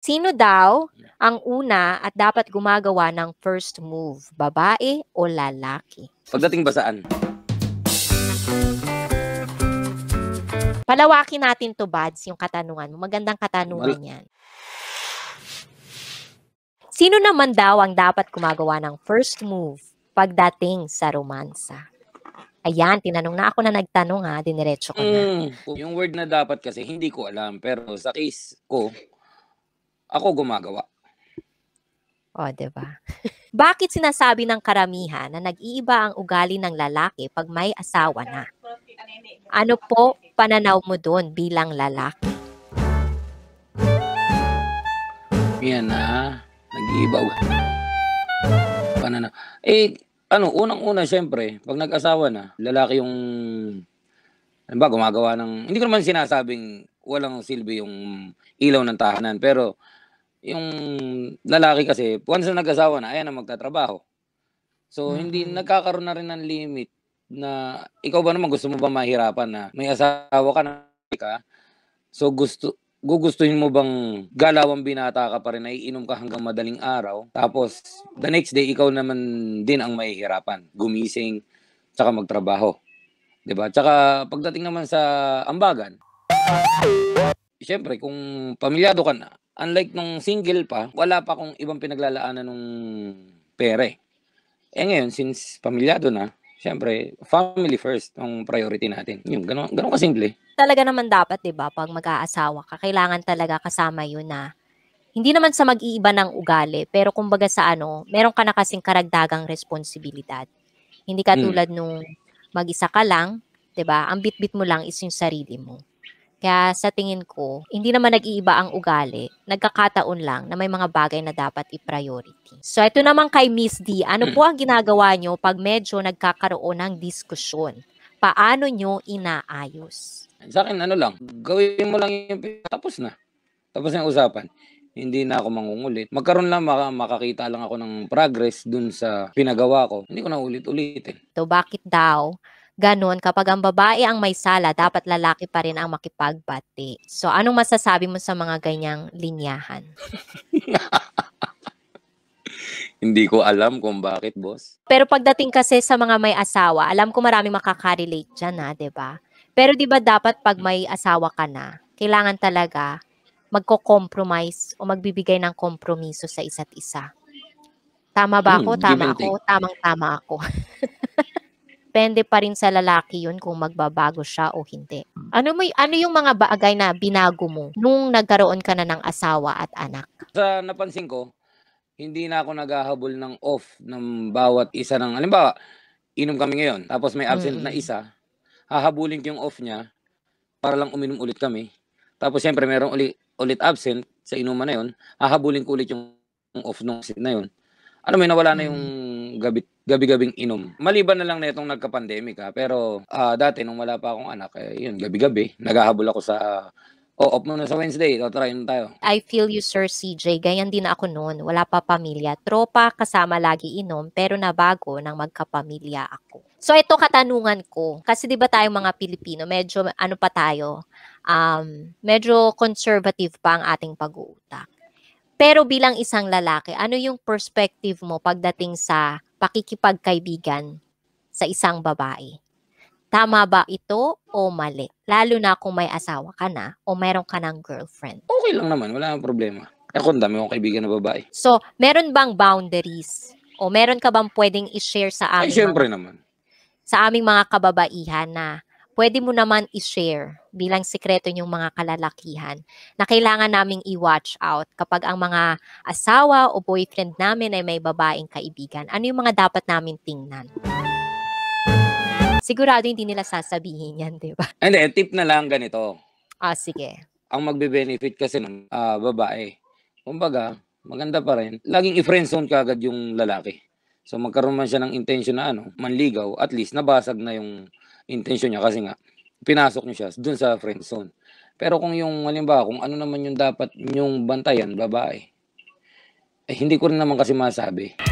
Sino daw ang una at dapat gumagawa ng first move? Babae o lalaki? Pagdating ba saan? Palawakin natin to, Bads, yung katanungan mo. Magandang katanungan Mal- yan. Sino naman daw ang dapat gumagawa ng first move pagdating sa romansa? Ayan, tinanong na ako na nagtanong ha, diniretso ko na. Mm, yung word na dapat kasi, hindi ko alam. Pero sa case ko, ako gumagawa. O, oh, di ba? Bakit sinasabi ng karamihan na nag-iiba ang ugali ng lalaki pag may asawa na? Ano po pananaw mo doon bilang lalaki? Yan na, nag-iiba pananaw. Eh, ano, unang-una syempre, pag nag-asawa na, lalaki yung ano ba, gumagawa ng, hindi ko naman sinasabing walang silbi yung ilaw ng tahanan, pero yung lalaki kasi, once na nag-asawa na, ayan na magtatrabaho. So, mm-hmm. hindi nagkakaroon na rin ng limit na ikaw ba naman gusto mo ba mahirapan na may asawa ka na ka? So, gusto, gugustuhin mo bang galawang binata ka pa rin, naiinom ka hanggang madaling araw, tapos the next day, ikaw naman din ang mahihirapan, gumising, tsaka magtrabaho. ba diba? Tsaka pagdating naman sa ambagan, siyempre, kung pamilyado ka na, Unlike nung single pa, wala pa akong ibang pinaglalaanan nung pere. Eh ngayon, since pamilyado na, syempre, family first ang priority natin. Yung ganun, ganun kasimple. Talaga naman dapat, di ba, pag mag-aasawa ka, kailangan talaga kasama yun na hindi naman sa mag-iiba ng ugali, pero kumbaga sa ano, meron ka na kasing karagdagang responsibilidad. Hindi ka hmm. tulad hmm. nung mag-isa ka lang, 'di ba? Ang bitbit mo lang is yung sarili mo. Kaya sa tingin ko, hindi naman nag-iiba ang ugali. Nagkakataon lang na may mga bagay na dapat i-priority. So ito naman kay Miss D, ano po ang ginagawa nyo pag medyo nagkakaroon ng diskusyon? Paano nyo inaayos? Sa akin, ano lang, gawin mo lang yung tapos na. Tapos na yung usapan hindi na ako mangungulit. Magkaroon lang maka, makakita lang ako ng progress dun sa pinagawa ko. Hindi ko na ulit-ulitin. So bakit daw Ganon, kapag ang babae ang may sala, dapat lalaki pa rin ang makipagbati. So, anong masasabi mo sa mga ganyang linyahan? Hindi ko alam kung bakit, boss. Pero pagdating kasi sa mga may asawa, alam ko maraming makaka-relate dyan, ha, ah, ba? Diba? Pero di ba dapat pag may asawa ka na, kailangan talaga magko-compromise o magbibigay ng kompromiso sa isa't isa. Tama ba hmm, ako? Hmm, tama ako. Tamang-tama ako. depende pa rin sa lalaki yun kung magbabago siya o hindi. Ano may ano yung mga bagay na binago mo nung nagkaroon ka na ng asawa at anak? Sa napansin ko, hindi na ako naghahabol ng off ng bawat isa ng halimbawa, inom kami ngayon, tapos may absent mm-hmm. na isa, hahabulin ko yung off niya para lang uminom ulit kami. Tapos siyempre merong ulit, ulit absent sa inuman na yun, hahabulin ko ulit yung off nung absent na yun. Ano may nawala na yung mm-hmm gabi gabi-gabing inom. Maliban na lang na itong nagka-pandemic ha, pero uh, dati nung wala pa akong anak, eh, yun, gabi-gabi, naghahabol ako sa Oh, off muna sa Wednesday. O, try na tayo. I feel you, Sir CJ. Ganyan din ako noon. Wala pa pamilya. Tropa, kasama lagi inom, pero nabago nang magkapamilya ako. So, ito katanungan ko. Kasi di ba tayong mga Pilipino, medyo ano pa tayo, um, medyo conservative pa ang ating pag-uutak. Pero bilang isang lalaki, ano yung perspective mo pagdating sa pakikipagkaibigan sa isang babae? Tama ba ito o mali? Lalo na kung may asawa ka na o meron ka ng girlfriend. Okay lang naman, wala nang problema. Ako, dami kong kaibigan na babae. So, meron bang boundaries? O meron ka bang pwedeng i-share sa amin? Ay, syempre naman. Sa aming mga kababaihan na pwede mo naman i-share bilang sikreto niyong mga kalalakihan na kailangan naming i-watch out kapag ang mga asawa o boyfriend namin ay may babaeng kaibigan. Ano yung mga dapat namin tingnan? Sigurado hindi nila sasabihin yan, di ba? Hindi, tip na lang ganito. Ah, sige. Ang magbe-benefit kasi ng uh, ah, babae, kumbaga, maganda pa rin. Laging i-friendzone ka agad yung lalaki. So magkaroon man siya ng intention na ano, manligaw, at least nabasag na yung intention niya kasi nga pinasok niyo siya dun sa friend zone. Pero kung yung halimbawa kung ano naman yung dapat yung bantayan babae. Eh hindi ko rin naman kasi masabi.